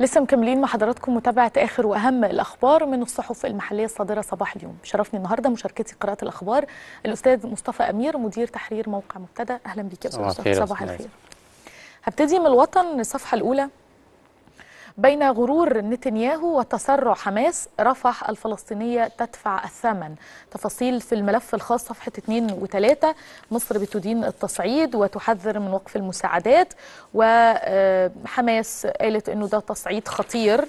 لسه مكملين مع حضراتكم متابعة آخر وأهم الأخبار من الصحف المحلية الصادرة صباح اليوم شرفني النهاردة مشاركتي قراءة الأخبار الأستاذ مصطفى أمير مدير تحرير موقع مبتدأ أهلا بك يا أستاذ صباح الخير هبتدي من الوطن الصفحة الأولى بين غرور نتنياهو وتسرع حماس رفح الفلسطينية تدفع الثمن تفاصيل في الملف الخاص صفحة 2 و3 مصر بتدين التصعيد وتحذر من وقف المساعدات وحماس آه، قالت أنه ده تصعيد خطير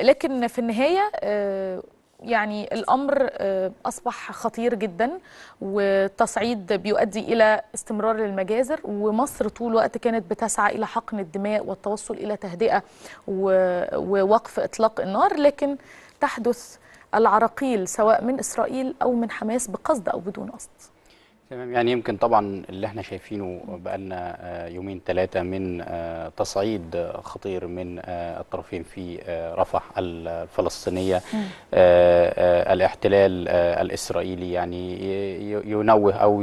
لكن في النهاية آه، يعني الأمر آه، أصبح خطير جدا والتصعيد بيؤدي إلى استمرار المجازر ومصر طول الوقت كانت بتسعى إلى حقن الدماء والتوصل إلى تهدئة ووقف إطلاق النار لكن تحدث العراقيل سواء من إسرائيل أو من حماس بقصد أو بدون قصد تمام يعني يمكن طبعا اللي احنا شايفينه بقالنا آه، يومين ثلاثة من آه، تصعيد خطير من آه، الطرفين في رفح الفلسطينية الاحتلال الإسرائيلي يعني ينوه أو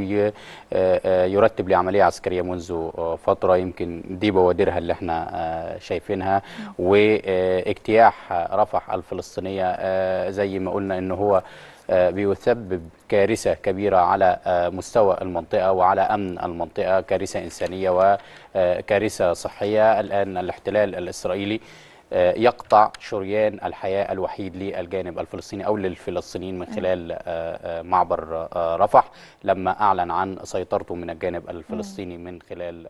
يرتب لعملية عسكرية منذ فترة يمكن دي بوادرها اللي احنا شايفينها واجتياح رفح الفلسطينية زي ما قلنا ان هو آه، بيسبب كارثة كبيرة على آه، مستوى المنطقة وعلى أمن المنطقة كارثة إنسانية وكارثة آه، صحية الآن الاحتلال الإسرائيلي آه، يقطع شريان الحياة الوحيد للجانب الفلسطيني أو للفلسطينيين من خلال آه، آه، معبر رفح لما أعلن عن سيطرته من الجانب الفلسطيني من خلال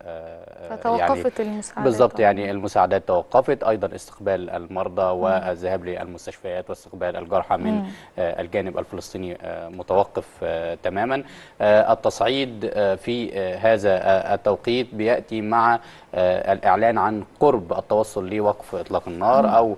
فتوقفت يعني المساعدات بالضبط يعني المساعدات توقفت أيضا استقبال المرضى والذهاب للمستشفيات واستقبال الجرحى من الجانب الفلسطيني متوقف تماما التصعيد في هذا التوقيت بيأتي مع آه، الاعلان عن قرب التوصل لوقف اطلاق النار او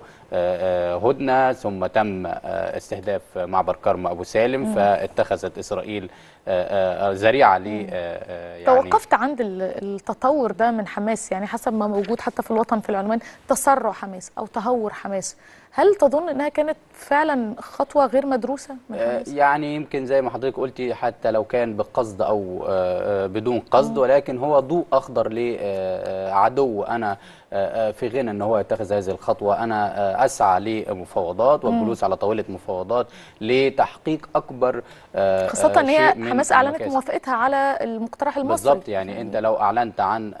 هدنه ثم تم آه، استهداف معبر كرم ابو سالم فاتخذت اسرائيل آه، آه، ذريعه ل يعني توقفت عند التطور ده من حماس يعني حسب ما موجود حتى في الوطن في العنوان تسرع حماس او تهور حماس هل تظن انها كانت فعلا خطوه غير مدروسه من حماس؟ يعني يمكن زي ما حضرتك قلتي حتى لو كان بقصد او بدون قصد ولكن هو ضوء اخضر لعدو انا في غنى ان هو يتخذ هذه الخطوه انا آه، اسعى لمفاوضات والجلوس على طاوله مفاوضات لتحقيق اكبر آه، خاصه ان آه، هي حماس اعلنت موافقتها على المقترح المصري بالظبط يعني انت لو اعلنت عن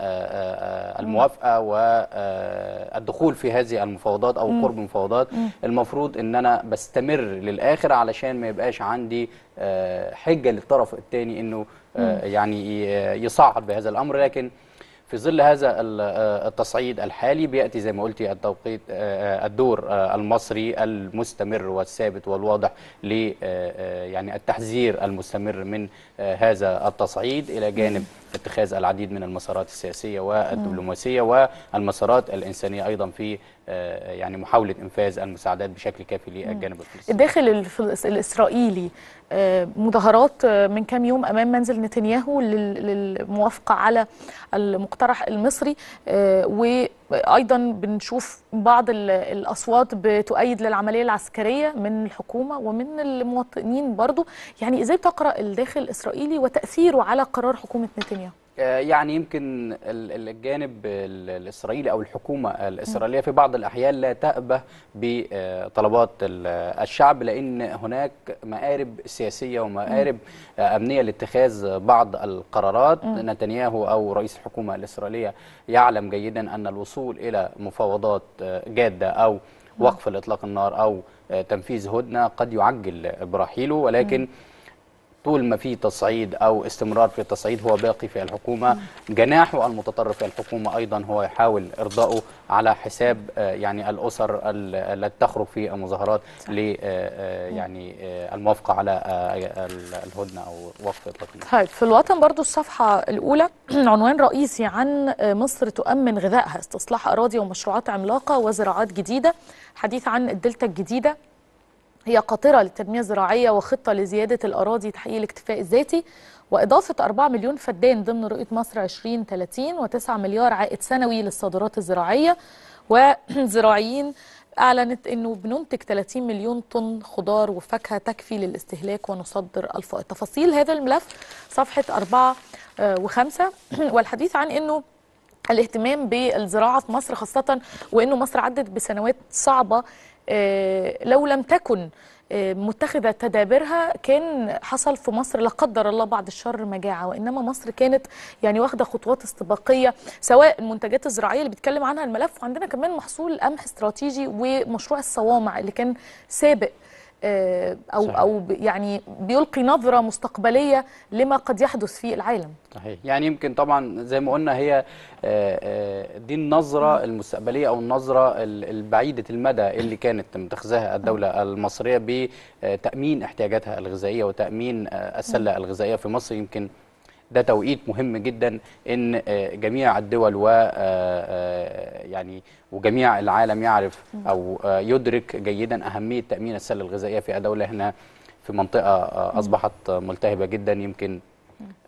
الموافقه والدخول في هذه المفاوضات او قرب المفاوضات المفروض ان انا بستمر للاخر علشان ما يبقاش عندي حجه للطرف الثاني انه يعني يصعد بهذا الامر لكن في ظل هذا آه، التصعيد الحالي بياتي زي ما قلتي التوقيت آه، آه، الدور المصري المستمر والثابت والواضح ل يعني التحذير المستمر من هذا التصعيد الى جانب اتخاذ العديد من المسارات السياسية والدبلوماسية نعم. والمسارات الإنسانية أيضا في آه، يعني محاولة إنفاذ المساعدات بشكل كافي نعم. للجانب الفلسطيني الداخل الإسرائيلي آه، مظاهرات آه، من كام يوم أمام منزل نتنياهو للموافقة على المقترح المصري و ايضا بنشوف بعض الاصوات بتؤيد للعمليه العسكريه من الحكومه ومن المواطنين برضو يعني ازاي تقرا الداخل الاسرائيلي وتاثيره على قرار حكومه نتنياهو آه، يعني يمكن الجانب الاسرائيلي او الحكومه الاسرائيليه في بعض الاحيان لا تأبه بطلبات الشعب لان هناك مآرب سياسيه ومآرب آه، امنيه لاتخاذ بعض القرارات نتنياهو او رئيس الحكومه الاسرائيليه يعلم جيدا ان الوصول الى مفاوضات آه، جاده او وقف الاطلاق النار او تنفيذ هدنه قد يعجل برحيله ولكن طول ما في تصعيد او استمرار في التصعيد هو باقي في الحكومه جناحه المتطرف في الحكومه ايضا هو يحاول ارضائه على حساب آه، يعني الاسر التي تخرج في المظاهرات ل آه، آه، يعني الموافقه على الهدنه او وقف اطلاق طيب في الوطن برضو الصفحه الاولى عنوان رئيسي عن مصر تؤمن غذائها استصلاح اراضي ومشروعات عملاقه وزراعات جديده حديث عن الدلتا الجديده هي قاطرة للتنمية الزراعية وخطة لزيادة الأراضي تحقيق الاكتفاء الذاتي وإضافة 4 مليون فدان ضمن رؤية مصر 2030 و9 مليار عائد سنوي للصادرات الزراعية وزراعيين أعلنت أنه بننتج 30 مليون طن خضار وفاكهة تكفي للاستهلاك ونصدر الفائض تفاصيل هذا الملف صفحة 4 آه، و5 والحديث عن أنه الاهتمام بالزراعه في مصر خاصه وانه مصر عدت بسنوات صعبه آه، لو لم تكن آه، متخذة تدابيرها كان حصل في مصر لا قدر الله بعد الشر مجاعة وإنما مصر كانت يعني واخدة خطوات استباقية سواء المنتجات الزراعية اللي بيتكلم عنها الملف وعندنا كمان محصول قمح استراتيجي ومشروع الصوامع اللي كان سابق آه، او صحيح. او يعني بيلقي نظره مستقبليه لما قد يحدث في العالم صحيح يعني يمكن طبعا زي ما قلنا هي آه، آه، دي النظره المستقبليه او النظره البعيده المدى اللي كانت متخذاها الدوله المصريه بتامين احتياجاتها الغذائيه وتامين السله الغذائيه في مصر يمكن ده توقيت مهم جدا ان آه، جميع الدول و آه، آه، يعني وجميع العالم يعرف او يدرك جيدا اهميه تامين السله الغذائيه في دوله هنا في منطقه اصبحت ملتهبه جدا يمكن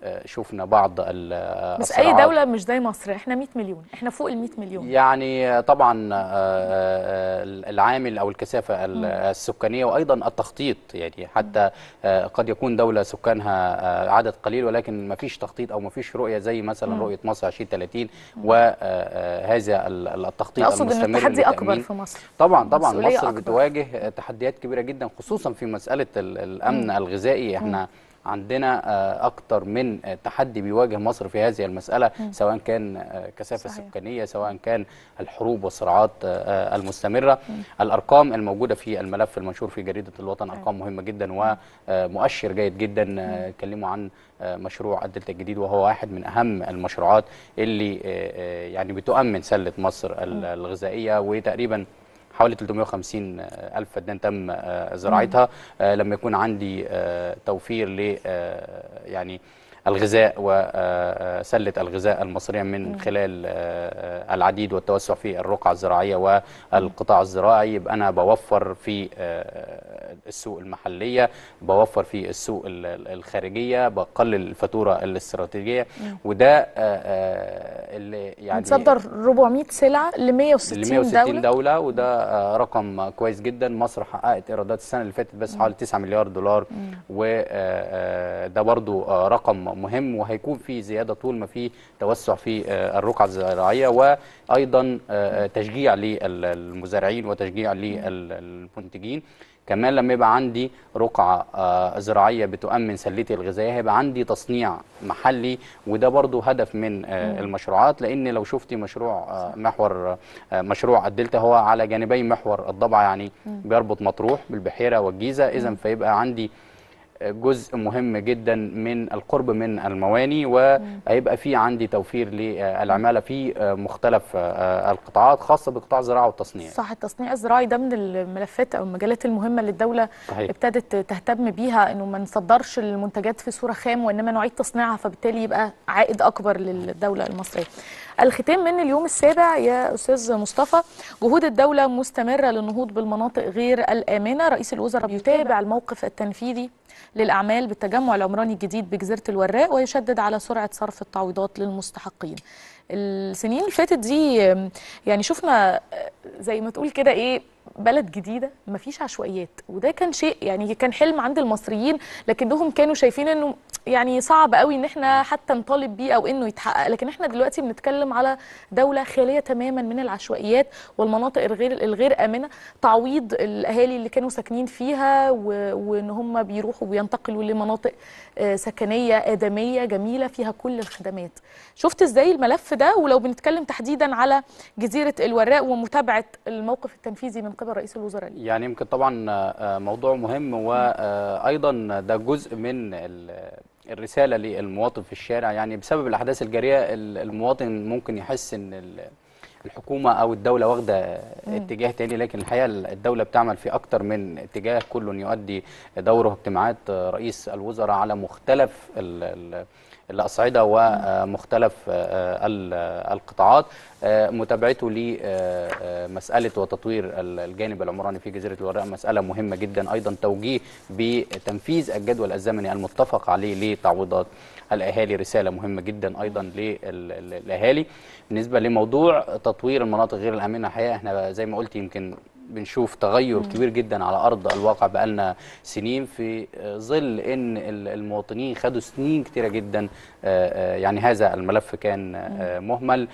آه، شفنا بعض آه، بس اي دوله مش زي مصر احنا 100 مليون احنا فوق ال 100 مليون يعني طبعا آه، العامل او الكثافه السكانيه وايضا التخطيط يعني حتى قد يكون دوله سكانها عدد قليل ولكن ما فيش تخطيط او ما فيش رؤيه زي مثلا رؤيه مصر 2030 وهذا التخطيط اقصد ان التحدي اكبر في مصر طبعا طبعا مصر أكبر. بتواجه تحديات كبيره جدا خصوصا في مساله الامن الغذائي احنا عندنا آه، اكتر من آه، تحدي بيواجه مصر في هذه المساله سواء كان آه، كثافه سكانيه سواء كان الحروب والصراعات المستمره الارقام الموجوده في الملف المنشور في جريده الوطن ارقام مهمه جدا ومؤشر جيد جدا اتكلموا عن مشروع الدلتا الجديد وهو واحد من اهم المشروعات اللي يعني بتؤمن سله مصر الغذائيه وتقريبا حوالي 350 آه، ألف فدان تم آه، زراعتها آه، لما يكون عندي توفير ل يعني الغذاء وسلة آه، آه، الغذاء المصرية من خلال آه، العديد والتوسع في الرقعة الزراعية والقطاع الزراعي يبقى أنا بوفر في السوق المحلية بوفر في السوق الخارجية بقلل الفاتورة الاستراتيجية وده اللي يعني بتصدر 400 سلعة ل 160 دولة 160 دولة وده رقم كويس جدا مصر حققت إيرادات السنة اللي فاتت بس حوالي 9 مليار دولار وده برضو رقم مهم وهيكون في زياده طول ما في توسع في آه، الرقعه الزراعيه وايضا آه، آه، تشجيع للمزارعين وتشجيع للمنتجين كمان لما يبقى عندي رقعة زراعية بتؤمن سلتي الغذائية هيبقى عندي تصنيع محلي وده برضو هدف من المشروعات لأن لو شفتي مشروع محور مشروع الدلتا هو على جانبي محور الضبعة يعني بيربط مطروح بالبحيرة والجيزة إذا فيبقى عندي جزء مهم جدا من القرب من المواني وهيبقى في عندي توفير للعماله في مختلف آه، القطاعات خاصه بقطاع الزراعه والتصنيع صح التصنيع الزراعي ده من الملفات او المجالات المهمه اللي الدوله صحيح. ابتدت تهتم بيها انه ما نصدرش المنتجات في صوره خام وانما نعيد تصنيعها فبالتالي يبقى عائد اكبر للدوله المصريه الختام من اليوم السابع يا استاذ مصطفى جهود الدوله مستمره للنهوض بالمناطق غير الامنه رئيس الوزراء بيتابع الموقف التنفيذي للأعمال بالتجمع العمراني الجديد بجزيرة الوراق ويشدد على سرعة صرف التعويضات للمستحقين السنين اللي فاتت دي يعني شفنا آه، زي ما تقول كده ايه بلد جديده مفيش عشوائيات وده كان شيء يعني كان حلم عند المصريين لكنهم كانوا شايفين انه يعني صعب قوي ان احنا حتى نطالب بيه او انه يتحقق لكن احنا دلوقتي بنتكلم على دوله خاليه تماما من العشوائيات والمناطق الغير الغير امنه تعويض الاهالي اللي كانوا ساكنين فيها وان هم بيروحوا وينتقلوا لمناطق آه، سكنيه ادميه جميله فيها كل الخدمات شفت ازاي الملف ده ولو بنتكلم تحديدا على جزيره الوراق ومتابعه الموقف التنفيذي من من قبل رئيس الوزراء يعني يمكن طبعا آه، آه، موضوع مهم وايضا ده جزء من الرساله للمواطن في الشارع يعني بسبب الاحداث الجاريه المواطن ممكن يحس ان الحكومه او الدوله واخده اتجاه تاني لكن الحقيقه الدوله بتعمل في اكتر من اتجاه كل يؤدي دوره اجتماعات آه، رئيس الوزراء على مختلف الاصعده ومختلف آه، آه، القطاعات متابعته لمساله وتطوير الجانب العمراني في جزيره الوراء مساله مهمه جدا ايضا توجيه بتنفيذ الجدول الزمني المتفق عليه لتعويضات الاهالي رساله مهمه جدا ايضا للاهالي بالنسبه لموضوع تطوير المناطق غير الامنه الحقيقه احنا زي ما قلت يمكن بنشوف تغير كبير جدا على ارض الواقع بقالنا سنين في ظل ان المواطنين خدوا سنين كتيره جدا آه، آه، يعني هذا الملف كان آه، مهمل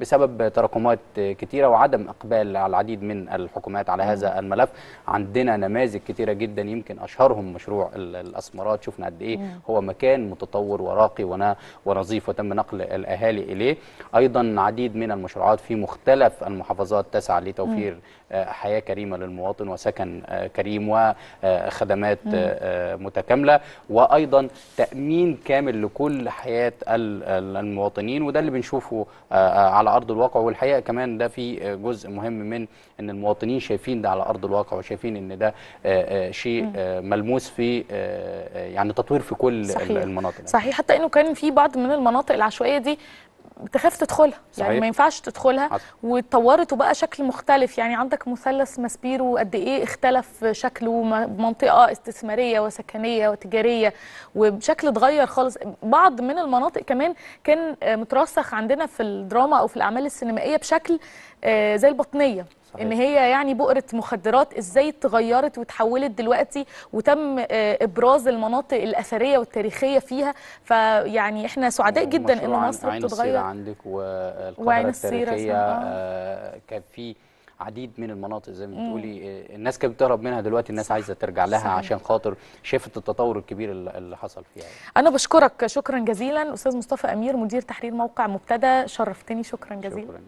بسبب تراكمات كتيره وعدم اقبال العديد من الحكومات على هذا الملف عندنا نماذج كتيره جدا يمكن اشهرهم مشروع الاسمرات شفنا قد ايه هو مكان متطور وراقي ونظيف وتم نقل الاهالي اليه ايضا عديد من المشروعات في مختلف المحافظات تسعى لتوفير توفير آه، حياه كريمه للمواطن وسكن آه، كريم وخدمات آه، متكامله وايضا تامين كامل لكل حياه المواطنين وده اللي بنشوفه على ارض الواقع والحقيقه كمان ده في جزء مهم من ان المواطنين شايفين ده على ارض الواقع وشايفين ان ده شيء ملموس في يعني تطوير في كل صحيح. المناطق صحيح حتى انه كان في بعض من المناطق العشوائيه دي تخاف تدخلها يعني صحيح. يعني ما ينفعش تدخلها واتطورت وبقى شكل مختلف يعني عندك مثلث ماسبيرو قد ايه اختلف شكله منطقه استثماريه وسكنيه وتجاريه وبشكل اتغير خالص بعض من المناطق كمان كان مترسخ عندنا في الدراما او في الاعمال السينمائيه بشكل آه، زي البطنيه صحيح. ان هي يعني بؤره مخدرات ازاي اتغيرت وتحولت دلوقتي وتم آه، ابراز المناطق الاثريه والتاريخيه فيها فيعني احنا سعداء جدا ان مصر عين بتتغير عندك وعين السيره التاريخيه آه،, آه كان في عديد من المناطق زي ما بتقولي آه، الناس كانت بتهرب منها دلوقتي الناس صح. عايزه ترجع لها صح. عشان خاطر شافت التطور الكبير اللي حصل فيها انا بشكرك شكرا جزيلا استاذ مصطفى امير مدير تحرير موقع مبتدى شرفتني شكرا جزيلا شكرا.